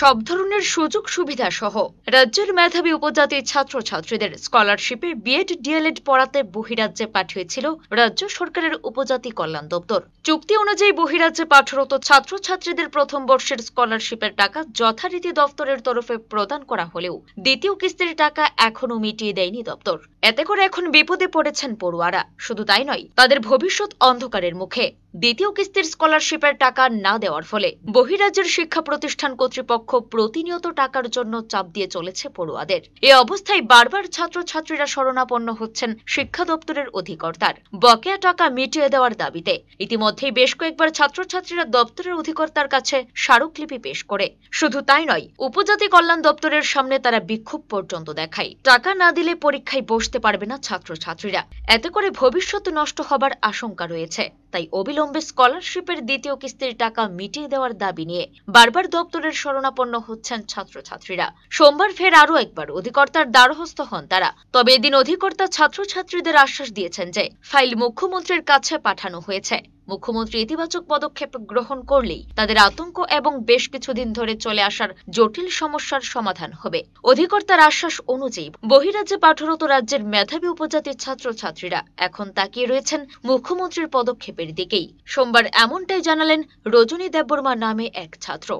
সব ধরনের সুযোগ সুবিধা সহ রাজ্যের মেধাবী উপজাতির ছাত্রছাত্রীদের স্কলারশিপে বিএড ডিএলএড পড়াতে বহিরাজ্যে পাঠিয়েছিল রাজ্য সরকারের উপজাতি কল্যাণ দপ্তর চুক্তি অনুযায়ী বহিরাজ্যে পাঠরত ছাত্রছাত্রীদের প্রথম বর্ষের স্কলারশিপের টাকা যথারীতি দপ্তরের তরফে প্রদান করা হলেও দ্বিতীয় কিস্তির টাকা এখনও মিটিয়ে দেয়নি দপ্তর এতে করে এখন বিপদে পড়েছেন পড়ুয়ারা শুধু তাই নয় তাদের ভবিষ্যৎ অন্ধকারের মুখে দ্বিতীয় কিস্তির স্কলারশিপের টাকা না দেওয়ার ফলে বহিরাজ্যের শিক্ষা প্রতিষ্ঠান কর্তৃপক্ষ প্রতিনিয়ত টাকার জন্য চাপ দিয়ে চলেছে পড়ুয়াদের এ অবস্থায় বারবার ছাত্রছাত্রীরা শরণাপন্ন হচ্ছেন শিক্ষা দপ্তরের অধিকর্তার বকেয়া টাকা মিটিয়ে দেওয়ার দাবিতে ইতিমধ্যেই বেশ কয়েকবার ছাত্রছাত্রীরা দপ্তরের অধিকর্তার কাছে স্মারকলিপি পেশ করে শুধু তাই নয় উপজাতি কল্যাণ দপ্তরের সামনে তারা বিক্ষোভ পর্যন্ত দেখায় টাকা না দিলে পরীক্ষায় বসতে পারবে না ছাত্রছাত্রীরা এতে করে ভবিষ্যৎ নষ্ট হবার আশঙ্কা রয়েছে তাই অবিলম্বে অবিলম্বে স্কলারশিপের দ্বিতীয় কিস্তির টাকা মিটিয়ে দেওয়ার দাবি নিয়ে বারবার দপ্তরের শরণাপন্ন হচ্ছেন ছাত্রছাত্রীরা সোমবার ফের আরও একবার অধিকর্তার দ্বারহস্ত হন তারা তবে এদিন অধিকর্তা ছাত্রছাত্রীদের আশ্বাস দিয়েছেন যে ফাইল মুখ্যমন্ত্রীর কাছে পাঠানো হয়েছে মুখ্যমন্ত্রী ইতিবাচক পদক্ষেপ গ্রহণ করলেই তাদের আতঙ্ক এবং বেশ কিছুদিন ধরে চলে আসার জটিল সমস্যার সমাধান হবে অধিকর্তার আশ্বাস অনুযায়ী বহিরাজ্যে পাঠরত রাজ্যের মেধাবী উপজাতির ছাত্রছাত্রীরা এখন তাকিয়ে রয়েছেন মুখ্যমন্ত্রীর পদক্ষেপের দিকেই সোমবার এমনটাই জানালেন রজনী দেববর্মা নামে এক ছাত্র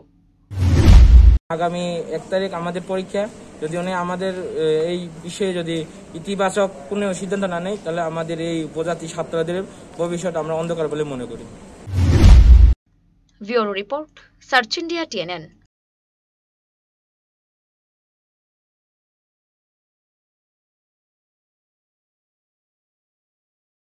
আগামী এক তারিখ আমাদের পরীক্ষা যদি উনি আমাদের এই বিষয়ে যদি ইতিবাচক কোনো সিদ্ধান্ত না নেয় তাহলে আমাদের এই উপজাতি ছাত্রদের ভবিষ্যৎ আমরা অন্ধকার বলে মনে করি bureau report search India TNN